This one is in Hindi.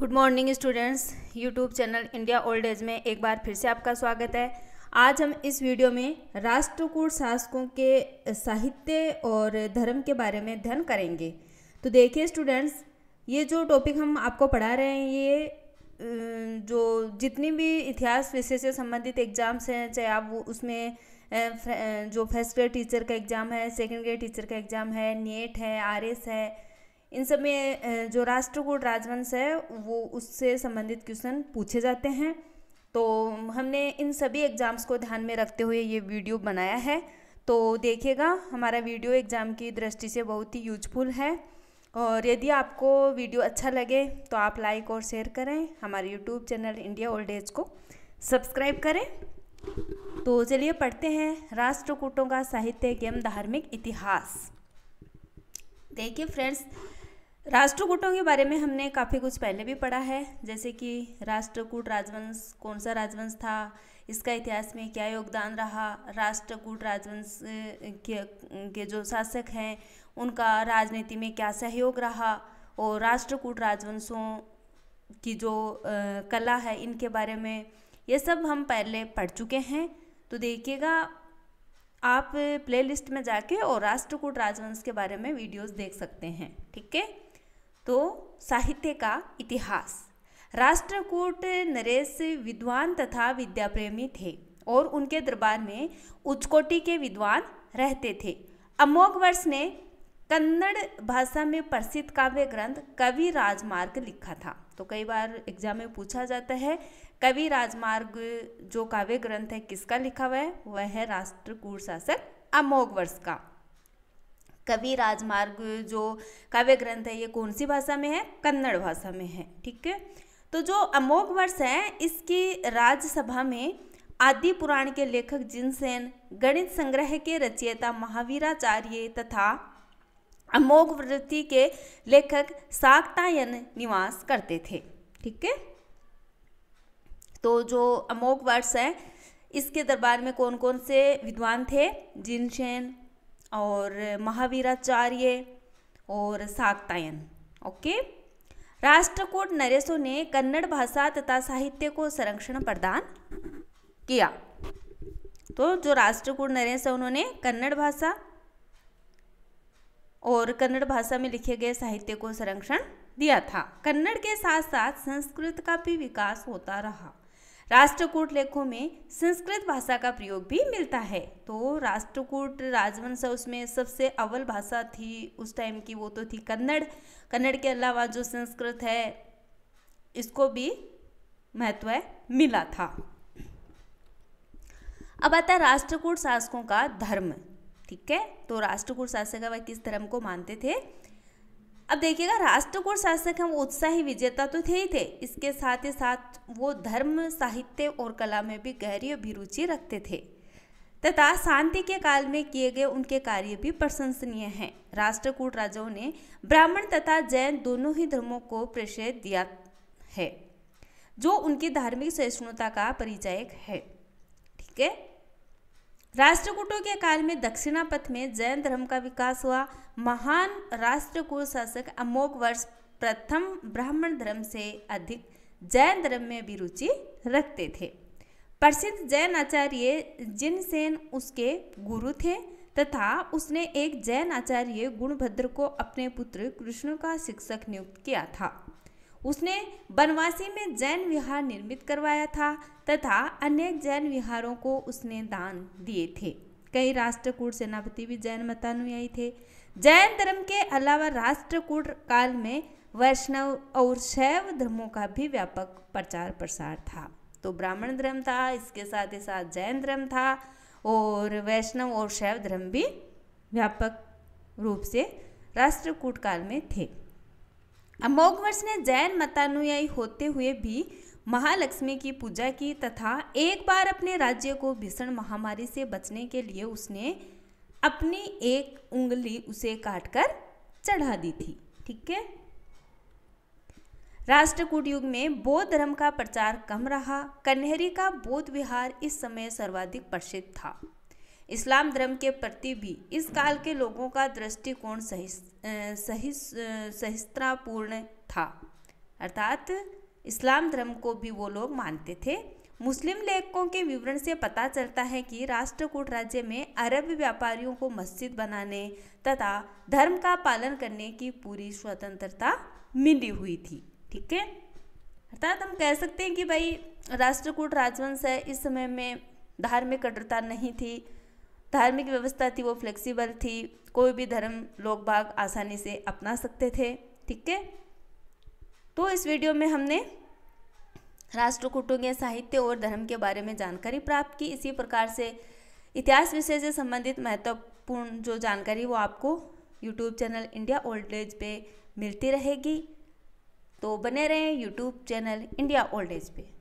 good morning students YouTube channel India old age में एक बार फिर से आपका स्वागत है आज हम इस वीडियो में राष्ट्रकूट शासकों के साहित्य और धर्म के बारे में अध्ययन करेंगे तो देखिए स्टूडेंट्स ये जो टॉपिक हम आपको पढ़ा रहे हैं ये जो जितनी भी इतिहास विषय से संबंधित एग्ज़ाम्स हैं चाहे आप उसमें जो फर्स्ट ग्रेड टीचर का एग्ज़ाम है सेकेंड ग्रेड टीचर का एग्ज़ाम है नेट है आर है इन सब में जो राष्ट्रकूट राजवंश है वो उससे संबंधित क्वेश्चन पूछे जाते हैं तो हमने इन सभी एग्ज़ाम्स को ध्यान में रखते हुए ये वीडियो बनाया है तो देखिएगा हमारा वीडियो एग्ज़ाम की दृष्टि से बहुत ही यूजफुल है और यदि आपको वीडियो अच्छा लगे तो आप लाइक और शेयर करें हमारे YouTube channel India old age को सब्सक्राइब करें तो चलिए पढ़ते हैं राष्ट्रकूटों का साहित्य एवं धार्मिक इतिहास देखिए फ्रेंड्स राष्ट्रकूटों के बारे में हमने काफ़ी कुछ पहले भी पढ़ा है जैसे कि राष्ट्रकूट राजवंश कौन सा राजवंश था इसका इतिहास में क्या योगदान रहा राष्ट्रकूट राजवंश के, के जो शासक हैं उनका राजनीति में क्या सहयोग रहा और राष्ट्रकूट राजवंशों की जो आ, कला है इनके बारे में ये सब हम पहले पढ़ चुके हैं तो देखिएगा आप प्लेलिस्ट में जाके और राष्ट्रकूट राजवंश के बारे में वीडियोस देख सकते हैं ठीक है तो साहित्य का इतिहास राष्ट्रकूट नरेश विद्वान तथा विद्याप्रेमी थे और उनके दरबार में उच्चकोटि के विद्वान रहते थे अमोघ वर्ष ने कन्नड़ भाषा में प्रसिद्ध काव्य ग्रंथ कवि राजमार्ग लिखा था तो कई बार एग्जाम में पूछा जाता है कवि राजमार्ग जो काव्य ग्रंथ है किसका लिखा हुआ है वह है राष्ट्रकूट शासक अमोघ वर्ष का कवि राजमार्ग जो काव्य ग्रंथ है ये कौन सी भाषा में है कन्नड़ भाषा में है ठीक है तो जो अमोघ वर्ष है इसकी राज्यसभा में आदि पुराण के लेखक जिनसेन गणित संग्रह के रचयिता महावीराचार्य तथा अमोघ वृत्ति के लेखक साक्तायन निवास करते थे ठीक है तो जो अमोघ वर्ष है इसके दरबार में कौन कौन से विद्वान थे जिनसेन और महावीराचार्य और साक्तायन ओके राष्ट्रकूट नरेशो ने कन्नड़ भाषा तथा साहित्य को संरक्षण प्रदान किया तो जो राष्ट्रकूट नरेश है उन्होंने कन्नड़ भाषा और कन्नड़ भाषा में लिखे गए साहित्य को संरक्षण दिया था कन्नड़ के साथ साथ संस्कृत का भी विकास होता रहा राष्ट्रकूट लेखों में संस्कृत भाषा का प्रयोग भी मिलता है तो राष्ट्रकूट राजवंश उसमें सबसे अव्वल भाषा थी उस टाइम की वो तो थी कन्नड़ कन्नड़ के अलावा जो संस्कृत है इसको भी महत्व मिला था अब आता है राष्ट्रकूट शासकों का धर्म ठीक है तो राष्ट्रकूट शासक वह किस धर्म को मानते थे अब देखिएगा राष्ट्रकूट शासक हम उत्साही विजेता तो थे ही थे इसके साथ ही साथ वो धर्म साहित्य और कला में भी गहरी अभिरुचि रखते थे तथा शांति के काल में किए गए उनके कार्य भी प्रशंसनीय हैं राष्ट्रकूट राजाओं ने ब्राह्मण तथा जैन दोनों ही धर्मों को प्रशय दिया है जो उनकी धार्मिक सहिष्णुता का परिचायक है ठीक है राष्ट्रकूटों के काल में दक्षिणापथ में जैन धर्म का विकास हुआ महान राष्ट्रकूट शासक अमोक वर्ष प्रथम ब्राह्मण धर्म से अधिक जैन धर्म में भी रुचि रखते थे प्रसिद्ध जैन आचार्य जिनसेन उसके गुरु थे तथा उसने एक जैन आचार्य गुणभद्र को अपने पुत्र कृष्ण का शिक्षक नियुक्त किया था उसने बनवासी में जैन विहार निर्मित करवाया था तथा अन्य जैन विहारों को उसने दान दिए थे कई राष्ट्रकूट सेनापति भी जैन मतानुयायी थे जैन धर्म के अलावा राष्ट्रकूट काल में वैष्णव और शैव धर्मों का भी व्यापक प्रचार प्रसार था तो ब्राह्मण धर्म था इसके साथ ही साथ जैन धर्म था और वैष्णव और शैव धर्म भी व्यापक रूप से राष्ट्रकूट काल में थे अमोघवर्ष वर्ष ने जैन मतानुयायी होते हुए भी महालक्ष्मी की पूजा की तथा एक बार अपने राज्य को भीषण महामारी से बचने के लिए उसने अपनी एक उंगली उसे काटकर चढ़ा दी थी ठीक है राष्ट्रकूट युग में बौद्ध धर्म का प्रचार कम रहा कन्हरी का बौद्ध विहार इस समय सर्वाधिक प्रसिद्ध था इस्लाम धर्म के प्रति भी इस काल के लोगों का दृष्टिकोण सही सही था अर्थात इस्लाम धर्म को भी वो लोग मानते थे मुस्लिम लेखकों के विवरण से पता चलता है कि राष्ट्रकूट राज्य में अरब व्यापारियों को मस्जिद बनाने तथा धर्म का पालन करने की पूरी स्वतंत्रता मिली हुई थी ठीक है अर्थात हम कह सकते हैं कि भाई राष्ट्रकूट राजवंश है इस समय में धार्मिक कटरता नहीं थी धार्मिक व्यवस्था थी वो फ्लेक्सिबल थी कोई भी धर्म लोग भाग आसानी से अपना सकते थे ठीक है तो इस वीडियो में हमने राष्ट्रकूटों साहित्य और धर्म के बारे में जानकारी प्राप्त की इसी प्रकार से इतिहास विषय से संबंधित महत्वपूर्ण जो जानकारी वो आपको YouTube channel India old age पे मिलती रहेगी तो बने रहें YouTube channel India old age पे